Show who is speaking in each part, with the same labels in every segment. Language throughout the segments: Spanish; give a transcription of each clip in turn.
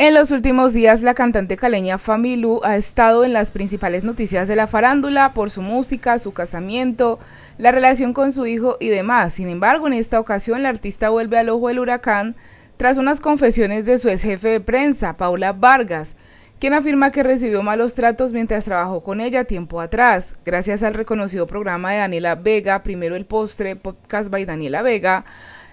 Speaker 1: En los últimos días, la cantante caleña Familu ha estado en las principales noticias de la farándula por su música, su casamiento, la relación con su hijo y demás. Sin embargo, en esta ocasión, la artista vuelve al ojo del huracán tras unas confesiones de su ex jefe de prensa, Paula Vargas, quien afirma que recibió malos tratos mientras trabajó con ella tiempo atrás. Gracias al reconocido programa de Daniela Vega, primero el postre, podcast by Daniela Vega,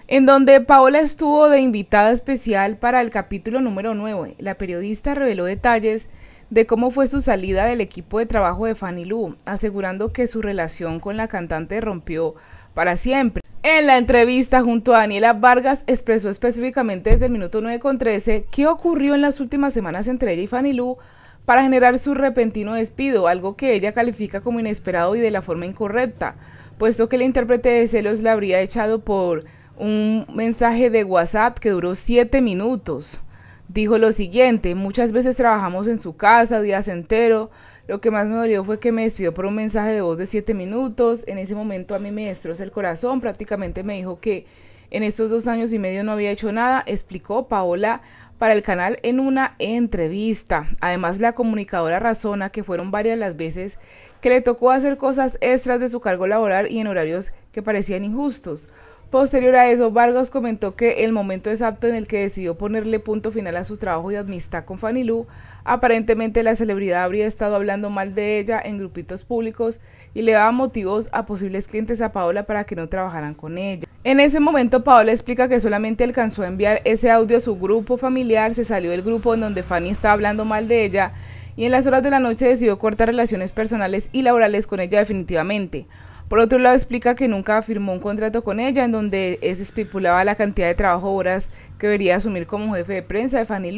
Speaker 1: en donde Paola estuvo de invitada especial para el capítulo número 9. La periodista reveló detalles de cómo fue su salida del equipo de trabajo de Fanny Lu, asegurando que su relación con la cantante rompió para siempre. En la entrevista junto a Daniela Vargas expresó específicamente desde el minuto 9 con 13 qué ocurrió en las últimas semanas entre ella y Fanny Lu para generar su repentino despido, algo que ella califica como inesperado y de la forma incorrecta, puesto que el intérprete de celos la habría echado por un mensaje de WhatsApp que duró siete minutos. Dijo lo siguiente, muchas veces trabajamos en su casa días entero. Lo que más me dolió fue que me despidió por un mensaje de voz de siete minutos. En ese momento a mí me destroza el corazón. Prácticamente me dijo que en estos dos años y medio no había hecho nada, explicó Paola para el canal en una entrevista. Además, la comunicadora razona que fueron varias las veces que le tocó hacer cosas extras de su cargo laboral y en horarios que parecían injustos. Posterior a eso, Vargas comentó que el momento exacto en el que decidió ponerle punto final a su trabajo y amistad con Fanny Lu, aparentemente la celebridad habría estado hablando mal de ella en grupitos públicos y le daba motivos a posibles clientes a Paola para que no trabajaran con ella. En ese momento, Paola explica que solamente alcanzó a enviar ese audio a su grupo familiar, se salió del grupo en donde Fanny estaba hablando mal de ella y en las horas de la noche decidió cortar relaciones personales y laborales con ella definitivamente. Por otro lado, explica que nunca firmó un contrato con ella en donde se estipulaba la cantidad de trabajo horas que debería asumir como jefe de prensa de Fanny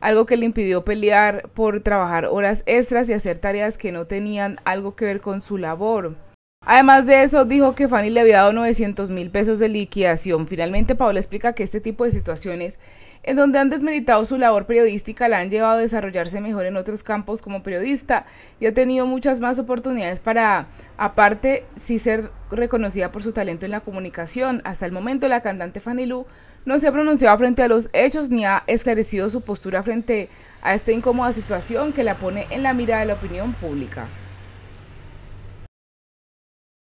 Speaker 1: algo que le impidió pelear por trabajar horas extras y hacer tareas que no tenían algo que ver con su labor. Además de eso, dijo que Fanny le había dado 900 mil pesos de liquidación. Finalmente, Paola explica que este tipo de situaciones en donde han desmeritado su labor periodística, la han llevado a desarrollarse mejor en otros campos como periodista y ha tenido muchas más oportunidades para, aparte, sí ser reconocida por su talento en la comunicación. Hasta el momento, la cantante Fanny Lu no se ha pronunciado frente a los hechos ni ha esclarecido su postura frente a esta incómoda situación que la pone en la mira de la opinión pública.